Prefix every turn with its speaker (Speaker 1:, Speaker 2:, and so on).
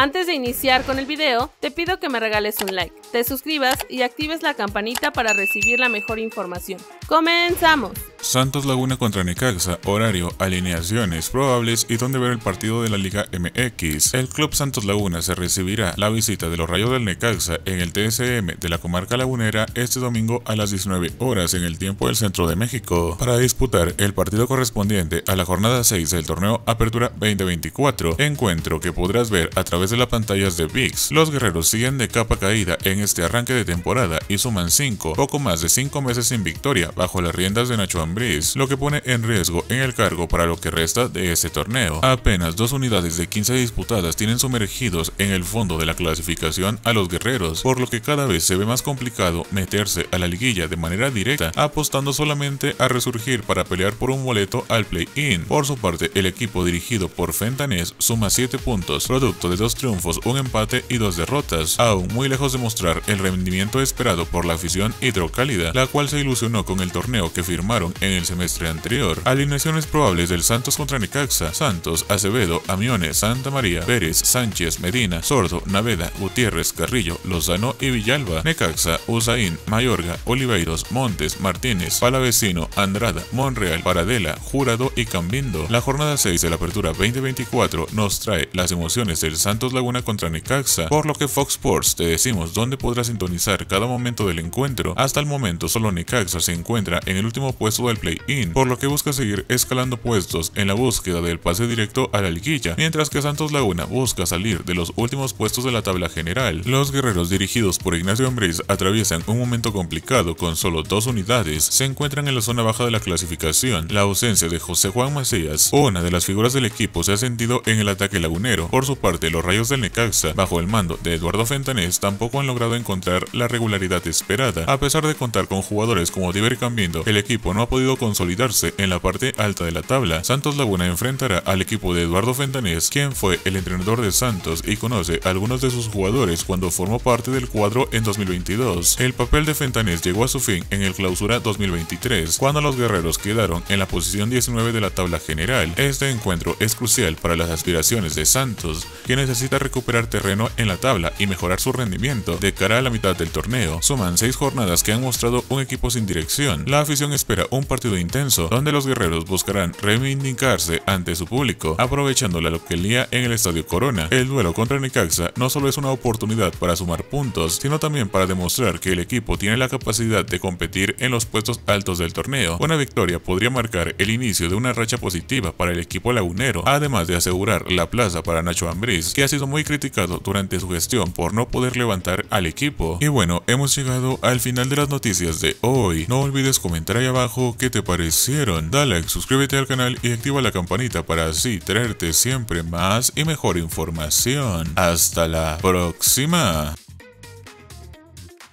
Speaker 1: Antes de iniciar con el video, te pido que me regales un like, te suscribas y actives la campanita para recibir la mejor información. ¡Comenzamos! Santos Laguna contra Necaxa, horario, alineaciones probables y dónde ver el partido de la Liga MX. El Club Santos Laguna se recibirá la visita de los Rayos del Necaxa en el TSM de la comarca lagunera este domingo a las 19 horas en el tiempo del centro de México para disputar el partido correspondiente a la jornada 6 del torneo Apertura 2024, encuentro que podrás ver a través de las pantallas de VIX. Los guerreros siguen de capa caída en este arranque de temporada y suman 5, poco más de 5 meses sin victoria bajo las riendas de Nacho Ambriz, lo que pone en riesgo en el cargo para lo que resta de este torneo. Apenas dos unidades de 15 disputadas tienen sumergidos en el fondo de la clasificación a los guerreros, por lo que cada vez se ve más complicado meterse a la liguilla de manera directa, apostando solamente a resurgir para pelear por un boleto al play-in. Por su parte, el equipo dirigido por Fentanés suma 7 puntos, producto de dos triunfos, un empate y dos derrotas, aún muy lejos de mostrar el rendimiento esperado por la afición hidrocálida, la cual se ilusionó con el torneo que firmaron en el semestre anterior. Alineaciones probables del Santos contra Necaxa, Santos, Acevedo, Amiones, Santa María, Pérez, Sánchez, Medina, Sordo, Naveda, Gutiérrez, Carrillo, Lozano y Villalba, Necaxa, Usain, Mayorga, Oliveiros, Montes, Martínez, Palavecino, Andrada, Monreal, Paradela, Jurado y Cambindo. La jornada 6 de la apertura 2024 nos trae las emociones del Santos Santos Laguna contra Necaxa, por lo que Fox Sports te decimos dónde podrás sintonizar cada momento del encuentro. Hasta el momento solo Necaxa se encuentra en el último puesto del play-in, por lo que busca seguir escalando puestos en la búsqueda del pase directo a la liguilla, mientras que Santos Laguna busca salir de los últimos puestos de la tabla general. Los guerreros dirigidos por Ignacio Ambriz atraviesan un momento complicado con solo dos unidades, se encuentran en la zona baja de la clasificación. La ausencia de José Juan Macías, una de las figuras del equipo, se ha sentido en el ataque lagunero. Por su parte, los Rayos del Necaxa, bajo el mando de Eduardo Fentanés, tampoco han logrado encontrar la regularidad esperada. A pesar de contar con jugadores como Diver Cambindo, el equipo no ha podido consolidarse en la parte alta de la tabla. Santos Laguna enfrentará al equipo de Eduardo Fentanés, quien fue el entrenador de Santos y conoce a algunos de sus jugadores cuando formó parte del cuadro en 2022. El papel de Fentanés llegó a su fin en el clausura 2023, cuando los guerreros quedaron en la posición 19 de la tabla general. Este encuentro es crucial para las aspiraciones de Santos, quienes necesita recuperar terreno en la tabla y mejorar su rendimiento de cara a la mitad del torneo. Suman seis jornadas que han mostrado un equipo sin dirección. La afición espera un partido intenso donde los guerreros buscarán reivindicarse ante su público, aprovechando la localía en el Estadio Corona. El duelo contra Necaxa no solo es una oportunidad para sumar puntos, sino también para demostrar que el equipo tiene la capacidad de competir en los puestos altos del torneo. Una victoria podría marcar el inicio de una racha positiva para el equipo lagunero, además de asegurar la plaza para Nacho Ambriz, que sido muy criticado durante su gestión por no poder levantar al equipo. Y bueno, hemos llegado al final de las noticias de hoy. No olvides comentar ahí abajo qué te parecieron. Dale like, suscríbete al canal y activa la campanita para así traerte siempre más y mejor información. Hasta la próxima.